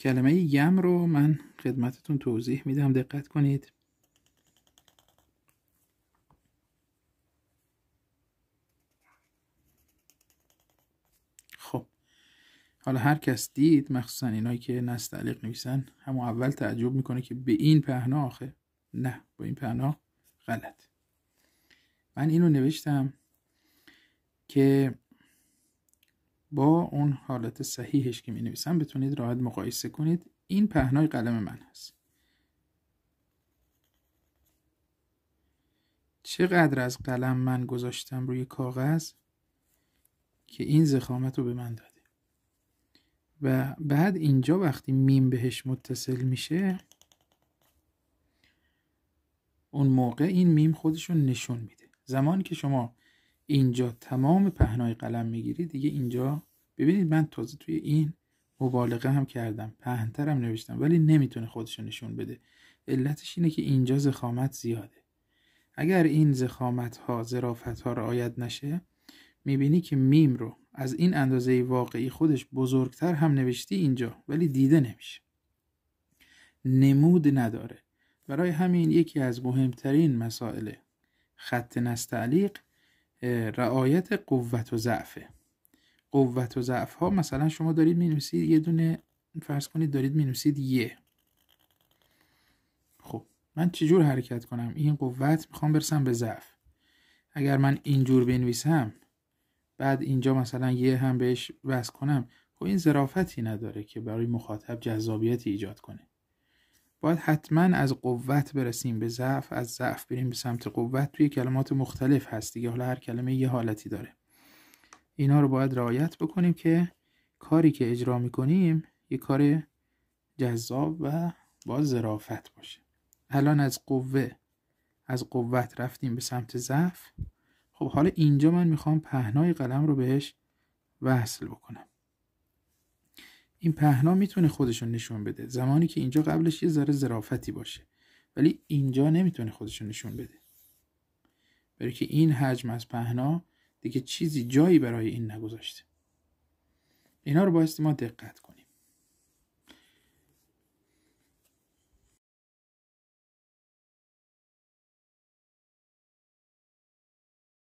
کلمه یم رو من خدمتتون توضیح میدم دقت کنید خب حالا هر کس دید مخصوصا اینایی که نست تعلیق نویسن همون اول تعجب میکنه که به این پهنا آخه نه با این پهنا غلط من اینو نوشتم که با اون حالت صحیحش که می نویسم بتونید راحت مقایسه کنید این پهنای قلم من هست چقدر از قلم من گذاشتم روی کاغذ که این زخامت رو به من داده و بعد اینجا وقتی میم بهش متصل میشه اون موقع این میم خودشون نشون میده زمانی که شما اینجا تمام پهنای قلم میگیرید دیگه اینجا ببینید من تازه توی این مبالغه هم کردم پهنترم نوشتم ولی نمیتونه خودشو نشون بده علتش اینه که اینجا زخامت زیاده اگر این زخامت ها زرافت ها رعایت نشه میبینی که میم رو از این اندازه واقعی خودش بزرگتر هم نوشتی اینجا ولی دیده نمیشه نمود نداره برای همین یکی از مهمترین مسائل خط نستعلیق رعایت قوت و ضعفه قوت و ضعف ها مثلا شما دارید مینویسید یه دونه فرض کنید دارید مینویسید یه خب من چجور حرکت کنم این قوت میخوام برسم به ضعف اگر من اینجور بنویسم بعد اینجا مثلا یه هم بهش وصل کنم خب این ظرافتی نداره که برای مخاطب جذابیتی ایجاد کنه باید حتما از قوت برسیم به ضعف از ضعف بریم به سمت قوت توی کلمات مختلف هست دیگه حالا هر کلمه یه حالتی داره اینا رو باید رعایت بکنیم که کاری که اجرا میکنیم یه کار جذاب و با ظرافت باشه الان از قوه از قوت رفتیم به سمت ضعف خب حالا اینجا من میخوام پهنای قلم رو بهش وصل بکنم این پهنا میتونه خودشون نشون بده زمانی که اینجا قبلش یه ذره ظرافتی باشه ولی اینجا نمیتونه خودشون نشون بده برای که این حجم از پهنا دیگه چیزی جایی برای این نگذاشته اینا رو بایستی ما دقت کنیم